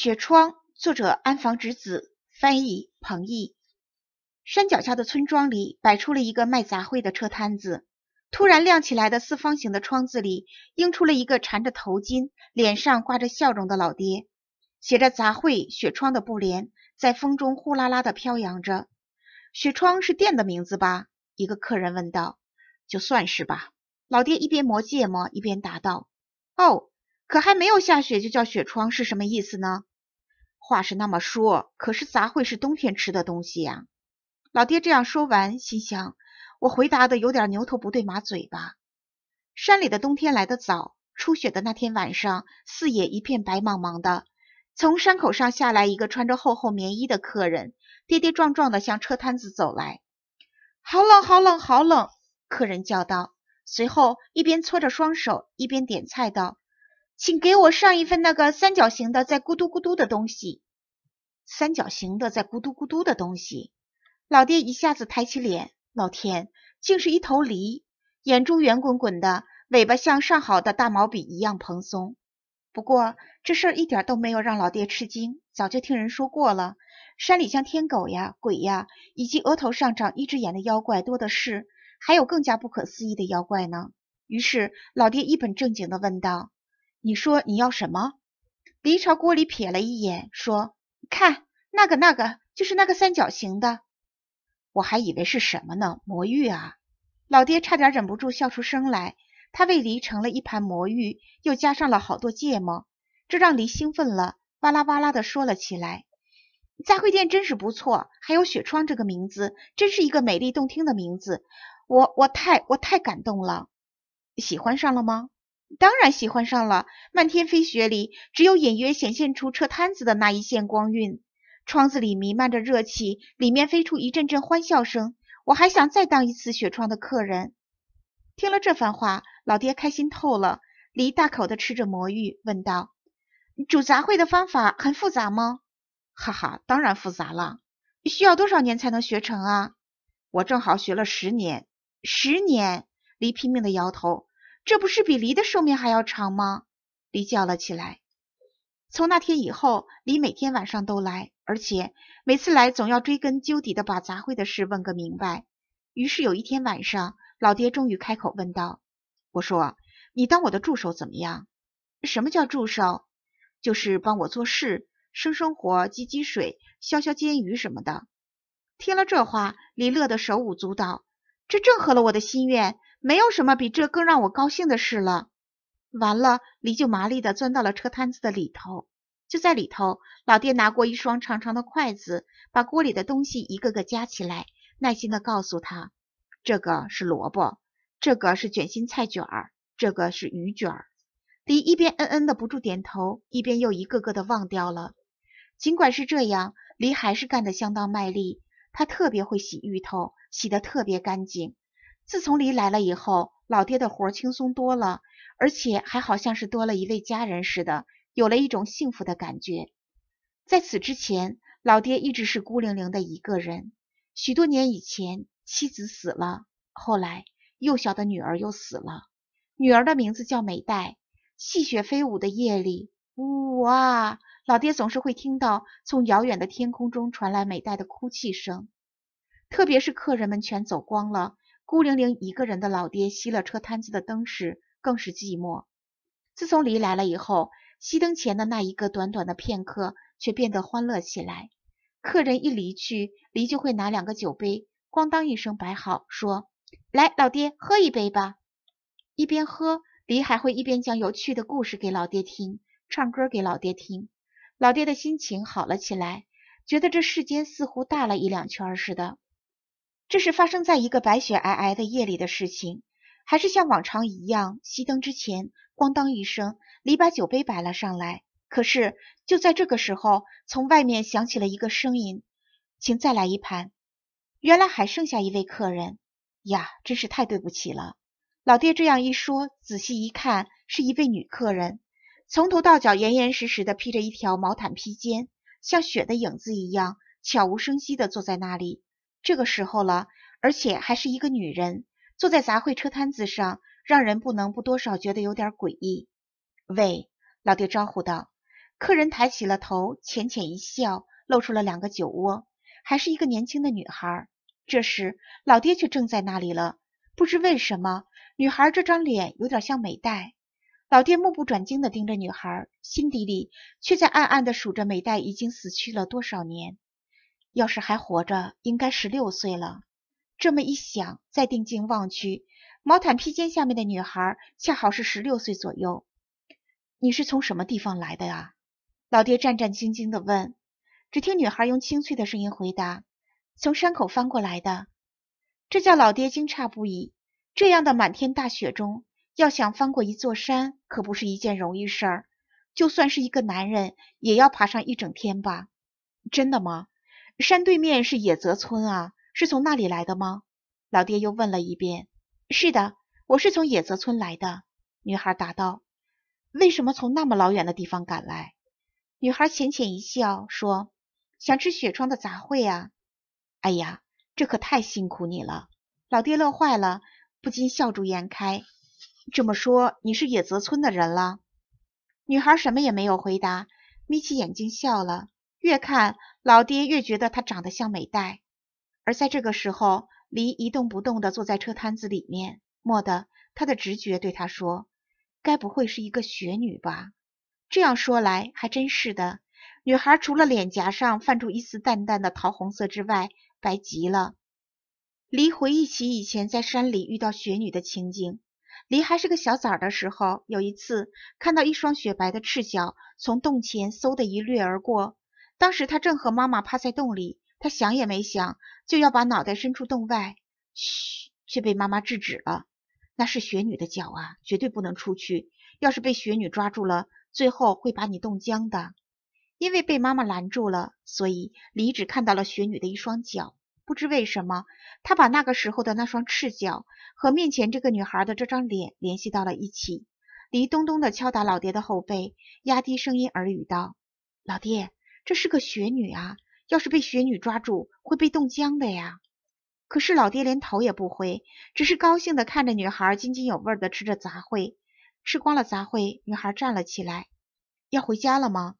雪窗，作者安房直子，翻译彭懿。山脚下的村庄里摆出了一个卖杂烩的车摊子，突然亮起来的四方形的窗子里映出了一个缠着头巾、脸上挂着笑容的老爹。写着“杂烩雪窗”的布帘在风中呼啦啦地飘扬着。“雪窗是店的名字吧？”一个客人问道。“就算是吧。”老爹一边磨芥末一边答道。“哦，可还没有下雪就叫雪窗是什么意思呢？”话是那么说，可是杂烩是冬天吃的东西呀。老爹这样说完，心想我回答的有点牛头不对马嘴吧。山里的冬天来得早，初雪的那天晚上，四野一片白茫茫的。从山口上下来一个穿着厚厚棉衣的客人，跌跌撞撞的向车摊子走来。好冷，好冷，好冷！客人叫道，随后一边搓着双手，一边点菜道。请给我上一份那个三角形的在咕嘟咕嘟的东西，三角形的在咕嘟咕嘟的东西。老爹一下子抬起脸，老天，竟是一头驴，眼珠圆滚滚的，尾巴像上好的大毛笔一样蓬松。不过这事一点都没有让老爹吃惊，早就听人说过了，山里像天狗呀、鬼呀，以及额头上长一只眼的妖怪多的是，还有更加不可思议的妖怪呢。于是老爹一本正经地问道。你说你要什么？黎朝锅里瞥了一眼，说：“看，那个那个，就是那个三角形的，我还以为是什么呢？魔芋啊！”老爹差点忍不住笑出声来。他为梨盛了一盘魔芋，又加上了好多芥末，这让梨兴奋了，哇啦哇啦的说了起来：“杂烩店真是不错，还有雪窗这个名字，真是一个美丽动听的名字。我我太我太感动了，喜欢上了吗？”当然喜欢上了。漫天飞雪里，只有隐约显现出车摊子的那一线光晕。窗子里弥漫着热气，里面飞出一阵阵欢笑声。我还想再当一次雪窗的客人。听了这番话，老爹开心透了。梨大口地吃着魔芋，问道：“煮杂烩的方法很复杂吗？”“哈哈，当然复杂了。需要多少年才能学成啊？”“我正好学了十年。”“十年？”梨拼命地摇头。这不是比梨的寿命还要长吗？梨叫了起来。从那天以后，梨每天晚上都来，而且每次来总要追根究底的把杂烩的事问个明白。于是有一天晚上，老爹终于开口问道：“我说，你当我的助手怎么样？什么叫助手？就是帮我做事，生生活，汲汲水，削削煎鱼什么的。”听了这话，梨乐得手舞足蹈，这正合了我的心愿。没有什么比这更让我高兴的事了。完了，李就麻利的钻到了车摊子的里头，就在里头，老爹拿过一双长长的筷子，把锅里的东西一个个夹起来，耐心的告诉他：这个是萝卜，这个是卷心菜卷儿，这个是鱼卷儿。李一边嗯嗯的不住点头，一边又一个个的忘掉了。尽管是这样，李还是干得相当卖力。他特别会洗芋头，洗得特别干净。自从离来了以后，老爹的活轻松多了，而且还好像是多了一位家人似的，有了一种幸福的感觉。在此之前，老爹一直是孤零零的一个人。许多年以前，妻子死了，后来幼小的女儿又死了。女儿的名字叫美代。细雪飞舞的夜里，呜哇，老爹总是会听到从遥远的天空中传来美代的哭泣声，特别是客人们全走光了。孤零零一个人的老爹熄了车摊子的灯时，更是寂寞。自从离来了以后，熄灯前的那一个短短的片刻，却变得欢乐起来。客人一离去，离就会拿两个酒杯，咣当一声摆好，说：“来，老爹，喝一杯吧。”一边喝，离还会一边讲有趣的故事给老爹听，唱歌给老爹听。老爹的心情好了起来，觉得这世间似乎大了一两圈似的。这是发生在一个白雪皑皑的夜里的事情，还是像往常一样，熄灯之前，咣当一声，你把酒杯摆了上来。可是就在这个时候，从外面响起了一个声音：“请再来一盘。”原来还剩下一位客人呀，真是太对不起了。老爹这样一说，仔细一看，是一位女客人，从头到脚严严实实的披着一条毛毯披肩，像雪的影子一样，悄无声息的坐在那里。这个时候了，而且还是一个女人坐在杂烩车摊子上，让人不能不多少觉得有点诡异。喂，老爹招呼道。客人抬起了头，浅浅一笑，露出了两个酒窝，还是一个年轻的女孩。这时，老爹却正在那里了。不知为什么，女孩这张脸有点像美代。老爹目不转睛的盯着女孩，心底里却在暗暗的数着美代已经死去了多少年。要是还活着，应该十六岁了。这么一想，再定睛望去，毛毯披肩下面的女孩恰好是十六岁左右。你是从什么地方来的啊？老爹战战兢兢地问。只听女孩用清脆的声音回答：“从山口翻过来的。”这叫老爹惊诧不已。这样的满天大雪中，要想翻过一座山，可不是一件容易事儿。就算是一个男人，也要爬上一整天吧？真的吗？山对面是野泽村啊，是从那里来的吗？老爹又问了一遍。是的，我是从野泽村来的。女孩答道。为什么从那么老远的地方赶来？女孩浅浅一笑说：“想吃雪窗的杂烩啊。”哎呀，这可太辛苦你了！老爹乐坏了，不禁笑逐颜开。这么说你是野泽村的人了？女孩什么也没有回答，眯起眼睛笑了。越看老爹越觉得他长得像美代，而在这个时候，黎一动不动的坐在车摊子里面，蓦地，他的直觉对他说：“该不会是一个雪女吧？”这样说来还真是的，女孩除了脸颊上泛出一丝淡淡的桃红色之外，白极了。黎回忆起以前在山里遇到雪女的情景，黎还是个小崽儿的时候，有一次看到一双雪白的赤脚从洞前嗖的一掠而过。当时他正和妈妈趴在洞里，他想也没想就要把脑袋伸出洞外，嘘，却被妈妈制止了。那是雪女的脚啊，绝对不能出去。要是被雪女抓住了，最后会把你冻僵的。因为被妈妈拦住了，所以李只看到了雪女的一双脚。不知为什么，他把那个时候的那双赤脚和面前这个女孩的这张脸联系到了一起。李咚咚地敲打老爹的后背，压低声音耳语道：“老爹。”这是个雪女啊！要是被雪女抓住，会被冻僵的呀。可是老爹连头也不回，只是高兴地看着女孩津津有味地吃着杂烩。吃光了杂烩，女孩站了起来，要回家了吗？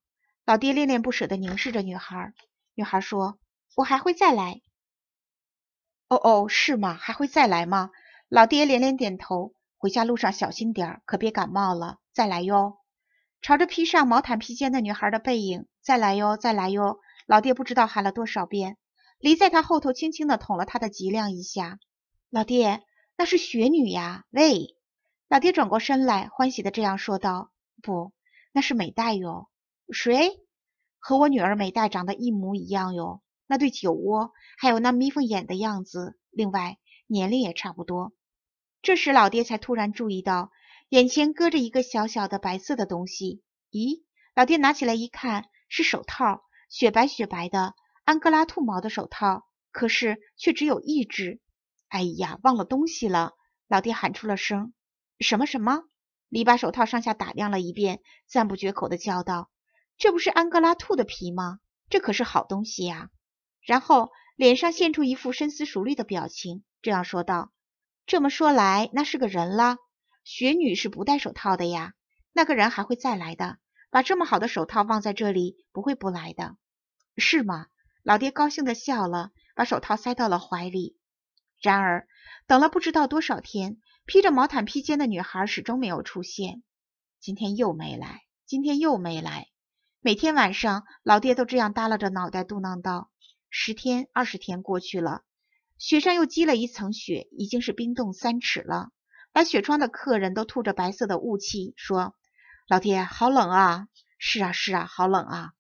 老爹恋恋不舍地凝视着女孩。女孩说：“我还会再来。”“哦哦，是吗？还会再来吗？”老爹连连点头。回家路上小心点，可别感冒了。再来哟。朝着披上毛毯披肩的女孩的背影，再来哟，再来哟，老爹不知道喊了多少遍。离在他后头轻轻地捅了他的脊梁一下。老爹，那是雪女呀！喂，老爹转过身来，欢喜的这样说道：“不，那是美代哟。谁？和我女儿美代长得一模一样哟，那对酒窝，还有那眯缝眼的样子，另外年龄也差不多。”这时老爹才突然注意到。眼前搁着一个小小的白色的东西，咦？老爹拿起来一看，是手套，雪白雪白的安哥拉兔毛的手套，可是却只有一只。哎呀，忘了东西了！老爹喊出了声。什么什么？你把手套上下打量了一遍，赞不绝口的叫道：“这不是安哥拉兔的皮吗？这可是好东西啊！”然后脸上现出一副深思熟虑的表情，这样说道：“这么说来，那是个人了。”雪女是不戴手套的呀，那个人还会再来的，把这么好的手套放在这里，不会不来的，是吗？老爹高兴地笑了，把手套塞到了怀里。然而，等了不知道多少天，披着毛毯披肩的女孩始终没有出现。今天又没来，今天又没来。每天晚上，老爹都这样耷拉着脑袋嘟囔道。十天、二十天过去了，山上又积了一层雪，已经是冰冻三尺了。买雪窗的客人都吐着白色的雾气，说：“老爹，好冷啊！”“是啊，是啊，好冷啊！”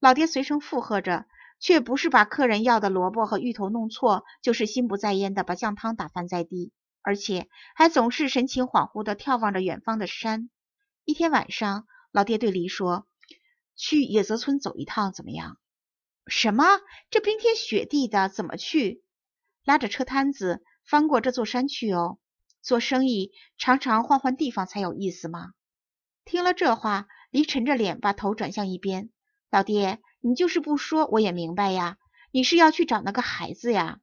老爹随声附和着，却不是把客人要的萝卜和芋头弄错，就是心不在焉的把酱汤打翻在地，而且还总是神情恍惚的眺望着远方的山。一天晚上，老爹对梨说：“去野泽村走一趟怎么样？”“什么？这冰天雪地的，怎么去？”“拉着车摊子翻过这座山去哦。”做生意常常换换地方才有意思吗？听了这话，黎沉着脸，把头转向一边。老爹，你就是不说，我也明白呀。你是要去找那个孩子呀？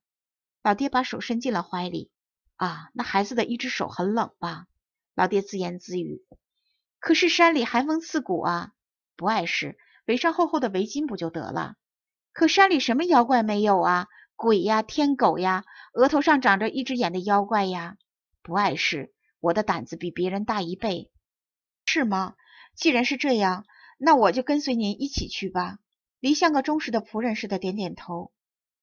老爹把手伸进了怀里。啊，那孩子的一只手很冷吧？老爹自言自语。可是山里寒风刺骨啊。不碍事，围上厚厚的围巾不就得了？可山里什么妖怪没有啊？鬼呀，天狗呀，额头上长着一只眼的妖怪呀。不碍事，我的胆子比别人大一倍，是吗？既然是这样，那我就跟随您一起去吧。离像个忠实的仆人似的点点头。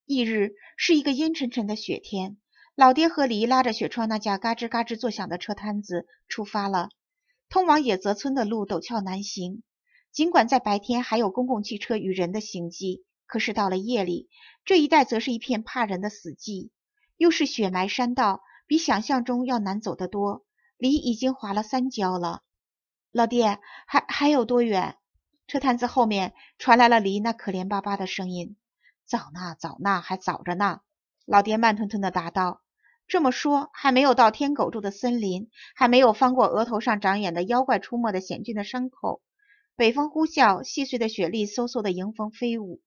翌日是一个阴沉沉的雪天，老爹和黎拉着雪窗那架嘎吱嘎吱作响的车摊子出发了。通往野泽村的路陡峭难行，尽管在白天还有公共汽车与人的行迹，可是到了夜里，这一带则是一片怕人的死寂。又是雪埋山道。比想象中要难走得多，离已经滑了三跤了。老爹，还还有多远？车摊子后面传来了离那可怜巴巴的声音：“早呢，早呢，还早着呢。”老爹慢吞吞地答道：“这么说，还没有到天狗住的森林，还没有翻过额头上长眼的妖怪出没的险峻的山口。”北风呼啸，细碎的雪粒嗖嗖的迎风飞舞。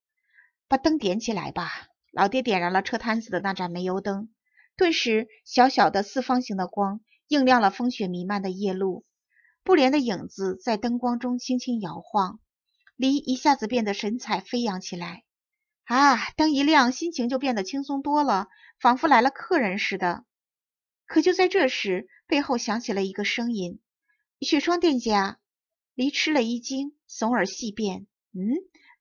把灯点起来吧，老爹点燃了车摊子的那盏煤油灯。顿时，小小的四方形的光映亮了风雪弥漫的夜路，布帘的影子在灯光中轻轻摇晃。黎一下子变得神采飞扬起来。啊，灯一亮，心情就变得轻松多了，仿佛来了客人似的。可就在这时，背后响起了一个声音：“雪霜店家。”黎吃了一惊，耸耳细辨：“嗯，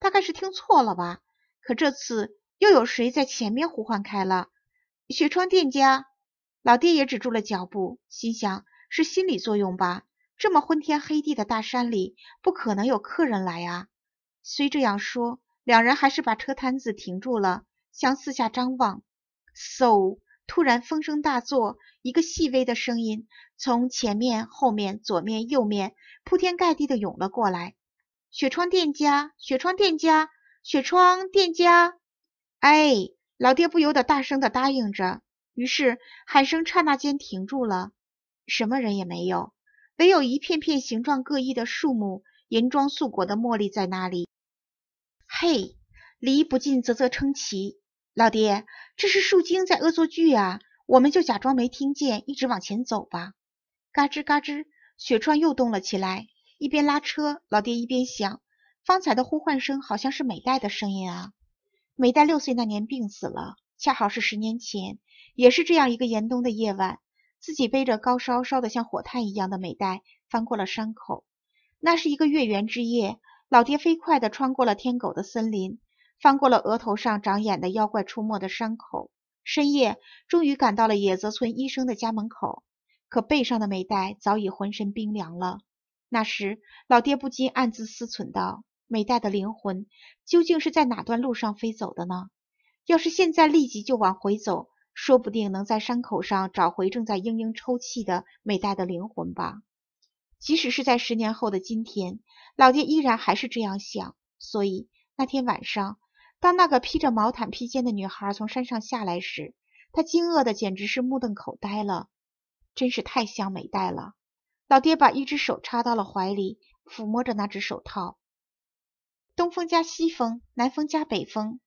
大概是听错了吧？”可这次又有谁在前面呼唤开了？雪窗店家老爹也止住了脚步，心想是心理作用吧。这么昏天黑地的大山里，不可能有客人来啊。虽这样说，两人还是把车摊子停住了，向四下张望。嗖！突然风声大作，一个细微的声音从前面、后面、左面、右面铺天盖地的涌了过来。雪窗店家，雪窗店家，雪窗店家，哎！老爹不由得大声地答应着，于是喊声刹那间停住了，什么人也没有，唯有一片片形状各异的树木，银装素裹的茉莉在那里。嘿，离不禁啧啧称奇，老爹，这是树精在恶作剧啊！我们就假装没听见，一直往前走吧。嘎吱嘎吱，雪串又动了起来，一边拉车，老爹一边想，方才的呼唤声好像是美代的声音啊。美代六岁那年病死了，恰好是十年前，也是这样一个严冬的夜晚，自己背着高烧烧得像火炭一样的美代翻过了山口。那是一个月圆之夜，老爹飞快地穿过了天狗的森林，翻过了额头上长眼的妖怪出没的山口。深夜，终于赶到了野泽村医生的家门口，可背上的美代早已浑身冰凉了。那时，老爹不禁暗自思忖道。美代的灵魂究竟是在哪段路上飞走的呢？要是现在立即就往回走，说不定能在山口上找回正在嘤嘤抽泣的美代的灵魂吧。即使是在十年后的今天，老爹依然还是这样想。所以那天晚上，当那个披着毛毯披肩的女孩从山上下来时，他惊愕的简直是目瞪口呆了。真是太像美代了。老爹把一只手插到了怀里，抚摸着那只手套。东风加西风，南风加北风，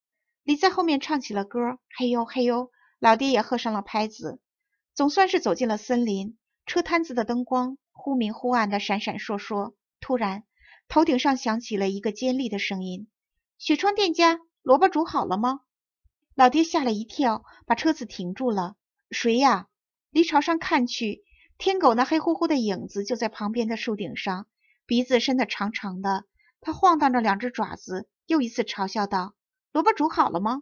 李在后面唱起了歌，嘿呦嘿呦，老爹也合上了拍子，总算是走进了森林。车摊子的灯光忽明忽暗的闪闪烁烁。突然，头顶上响起了一个尖利的声音：“雪窗店家，萝卜煮好了吗？”老爹吓了一跳，把车子停住了。“谁呀？”李朝上看去，天狗那黑乎乎的影子就在旁边的树顶上，鼻子伸得长长的。他晃荡着两只爪子，又一次嘲笑道：“萝卜煮好了吗？”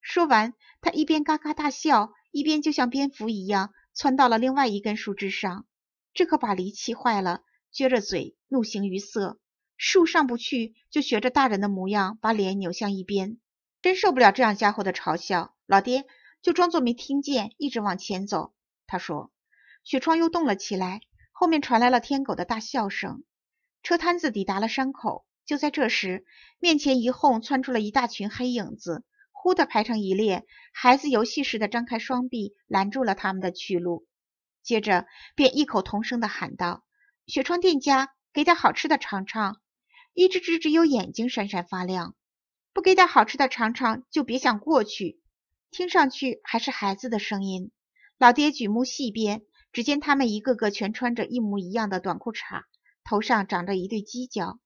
说完，他一边嘎嘎大笑，一边就像蝙蝠一样窜到了另外一根树枝上。这可把狸气坏了，撅着嘴，怒形于色。树上不去，就学着大人的模样，把脸扭向一边。真受不了这样家伙的嘲笑，老爹就装作没听见，一直往前走。他说：“雪窗又动了起来，后面传来了天狗的大笑声。”车摊子抵达了山口，就在这时，面前一哄窜出了一大群黑影子，忽地排成一列，孩子游戏似的张开双臂拦住了他们的去路，接着便异口同声地喊道：“雪窗店家，给点好吃的尝尝！”一只只只有眼睛闪闪发亮，不给点好吃的尝尝就别想过去。听上去还是孩子的声音。老爹举目细边，只见他们一个个全穿着一模一样的短裤衩。头上长着一对犄角，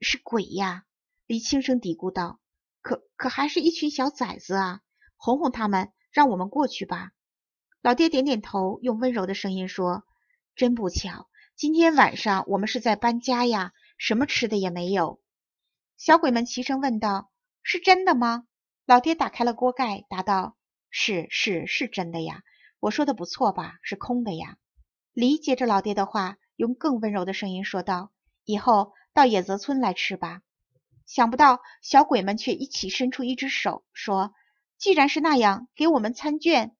是鬼呀！李轻声嘀咕道：“可可还是一群小崽子啊！哄哄他们，让我们过去吧。”老爹点点头，用温柔的声音说：“真不巧，今天晚上我们是在搬家呀，什么吃的也没有。”小鬼们齐声问道：“是真的吗？”老爹打开了锅盖，答道：“是是是真的呀！我说的不错吧？是空的呀！”李接着老爹的话。用更温柔的声音说道：“以后到野泽村来吃吧。”想不到小鬼们却一起伸出一只手说：“既然是那样，给我们餐券。”“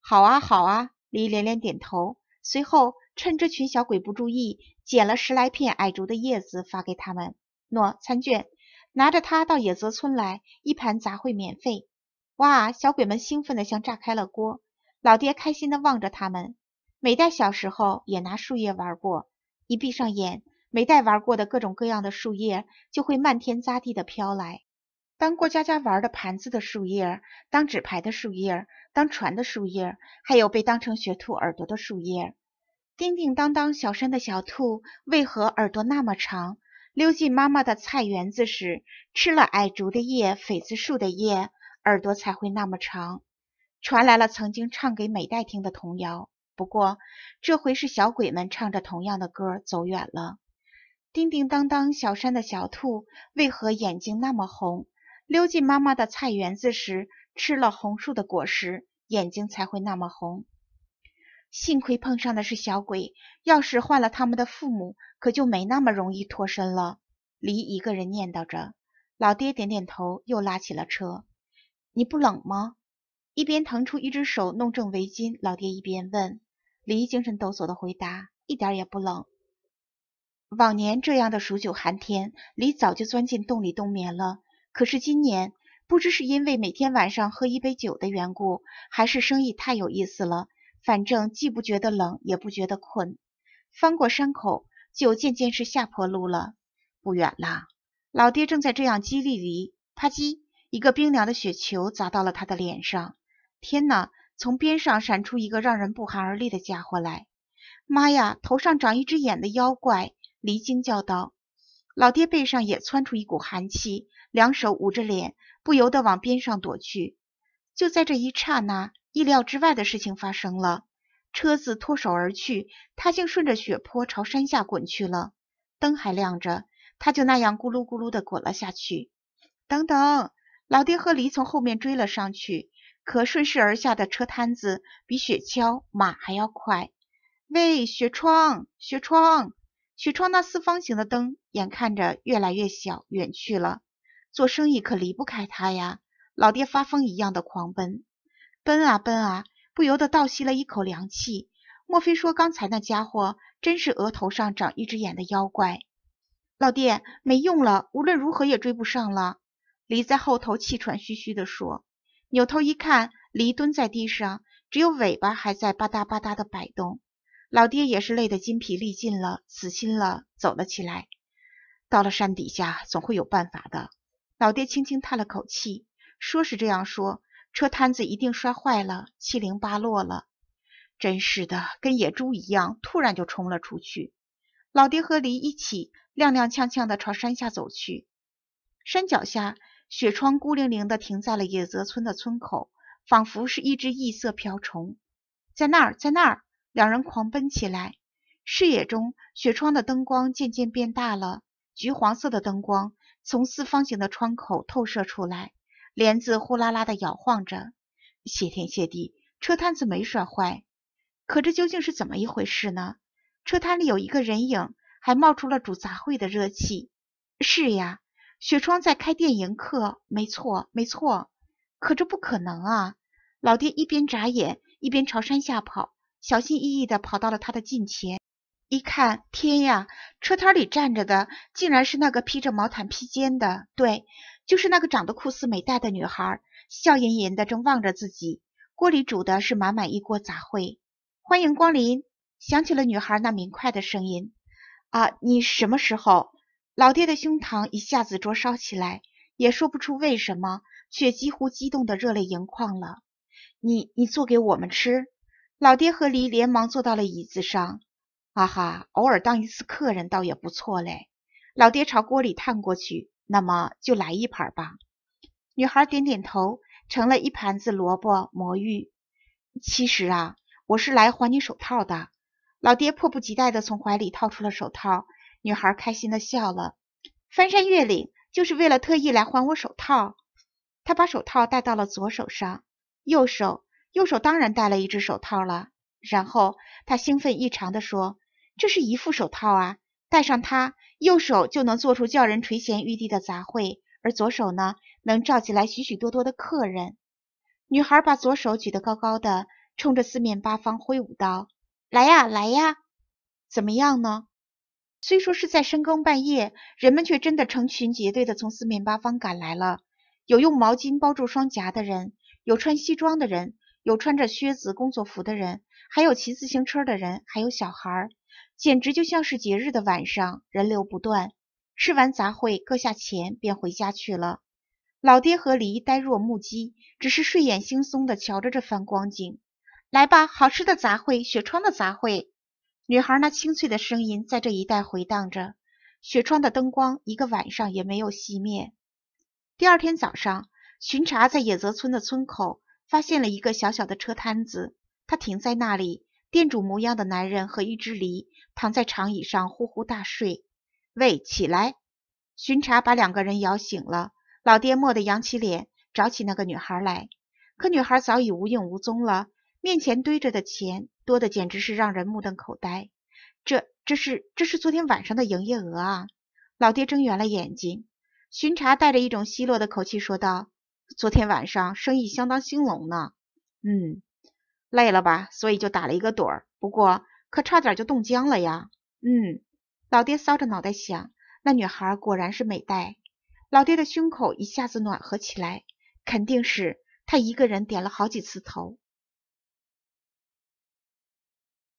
好啊，好啊！”李连连点头，随后趁这群小鬼不注意，捡了十来片矮竹的叶子发给他们：“喏，餐券，拿着它到野泽村来，一盘杂烩免费。”哇！小鬼们兴奋的像炸开了锅。老爹开心的望着他们。美代小时候也拿树叶玩过，一闭上眼，美代玩过的各种各样的树叶就会漫天扎地的飘来。当过家家玩的盘子的树叶，当纸牌的树叶，当船的树叶，还有被当成雪兔耳朵的树叶。叮叮当当，小山的小兔为何耳朵那么长？溜进妈妈的菜园子时，吃了矮竹的叶、榧子树的叶，耳朵才会那么长。传来了曾经唱给美代听的童谣。不过，这回是小鬼们唱着同样的歌走远了。叮叮当当，小山的小兔为何眼睛那么红？溜进妈妈的菜园子时吃了红树的果实，眼睛才会那么红。幸亏碰上的是小鬼，要是换了他们的父母，可就没那么容易脱身了。黎一个人念叨着，老爹点点头，又拉起了车。你不冷吗？一边腾出一只手弄正围巾，老爹一边问。李精神抖擞的回答：“一点也不冷。往年这样的数九寒天，李早就钻进洞里冬眠了。可是今年，不知是因为每天晚上喝一杯酒的缘故，还是生意太有意思了，反正既不觉得冷，也不觉得困。翻过山口，就渐渐是下坡路了，不远了。老爹正在这样激励李，啪叽，一个冰凉的雪球砸到了他的脸上。天哪！”从边上闪出一个让人不寒而栗的家伙来！妈呀，头上长一只眼的妖怪！离惊叫道。老爹背上也窜出一股寒气，两手捂着脸，不由得往边上躲去。就在这一刹那，意料之外的事情发生了，车子脱手而去，他竟顺着雪坡朝山下滚去了。灯还亮着，他就那样咕噜咕噜地滚了下去。等等，老爹和黎从后面追了上去。可顺势而下的车摊子比雪橇马还要快。喂，雪窗，雪窗，雪窗那四方形的灯，眼看着越来越小，远去了。做生意可离不开它呀！老爹发疯一样的狂奔，奔啊奔啊，不由得倒吸了一口凉气。莫非说刚才那家伙真是额头上长一只眼的妖怪？老爹，没用了，无论如何也追不上了。离在后头气喘吁吁地说。扭头一看，梨蹲在地上，只有尾巴还在吧嗒吧嗒的摆动。老爹也是累得筋疲力尽了，死心了，走了起来。到了山底下，总会有办法的。老爹轻轻叹了口气，说是这样说，车摊子一定摔坏了，七零八落了。真是的，跟野猪一样，突然就冲了出去。老爹和梨一起踉踉跄跄地朝山下走去。山脚下。雪窗孤零零地停在了野泽村的村口，仿佛是一只异色瓢虫。在那儿，在那儿，两人狂奔起来。视野中，雪窗的灯光渐渐变大了，橘黄色的灯光从四方形的窗口透射出来，帘子呼啦啦地摇晃着。谢天谢地，车摊子没摔坏。可这究竟是怎么一回事呢？车摊里有一个人影，还冒出了煮杂烩的热气。是呀。雪窗在开店迎客，没错，没错，可这不可能啊！老爹一边眨眼，一边朝山下跑，小心翼翼地跑到了他的近前。一看，天呀！车摊里站着的，竟然是那个披着毛毯披肩的，对，就是那个长得酷似美代的女孩，笑吟吟的正望着自己。锅里煮的是满满一锅杂烩。欢迎光临！响起了女孩那明快的声音。啊，你什么时候？老爹的胸膛一下子灼烧起来，也说不出为什么，却几乎激动得热泪盈眶了。你，你做给我们吃？老爹和梨连忙坐到了椅子上。啊哈，偶尔当一次客人倒也不错嘞。老爹朝锅里探过去，那么就来一盘吧。女孩点点头，盛了一盘子萝卜魔芋。其实啊，我是来还你手套的。老爹迫不及待地从怀里掏出了手套。女孩开心的笑了，翻山越岭就是为了特意来还我手套。她把手套戴到了左手上，右手右手当然戴了一只手套了。然后她兴奋异常的说：“这是一副手套啊，戴上它，右手就能做出叫人垂涎欲滴的杂烩，而左手呢，能召起来许许多多的客人。”女孩把左手举得高高的，冲着四面八方挥舞道：“来呀，来呀，怎么样呢？”虽说是在深更半夜，人们却真的成群结队地从四面八方赶来了。有用毛巾包住双颊的人，有穿西装的人，有穿着靴子工作服的人，还有骑自行车的人，还有小孩，简直就像是节日的晚上，人流不断。吃完杂烩，搁下钱便回家去了。老爹和梨呆若木鸡，只是睡眼惺忪地瞧着这番光景。来吧，好吃的杂烩，雪窗的杂烩。女孩那清脆的声音在这一带回荡着，雪窗的灯光一个晚上也没有熄灭。第二天早上，巡查在野泽村的村口发现了一个小小的车摊子，他停在那里，店主模样的男人和一只驴躺在长椅上呼呼大睡。喂，起来！巡查把两个人摇醒了，老爹蓦地扬起脸找起那个女孩来，可女孩早已无影无踪了，面前堆着的钱。多的简直是让人目瞪口呆，这这是这是昨天晚上的营业额啊！老爹睁圆了眼睛，巡查带着一种奚落的口气说道：“昨天晚上生意相当兴隆呢。”嗯，累了吧，所以就打了一个盹儿。不过可差点就冻僵了呀。嗯，老爹搔着脑袋想，那女孩果然是美呆。老爹的胸口一下子暖和起来，肯定是他一个人点了好几次头。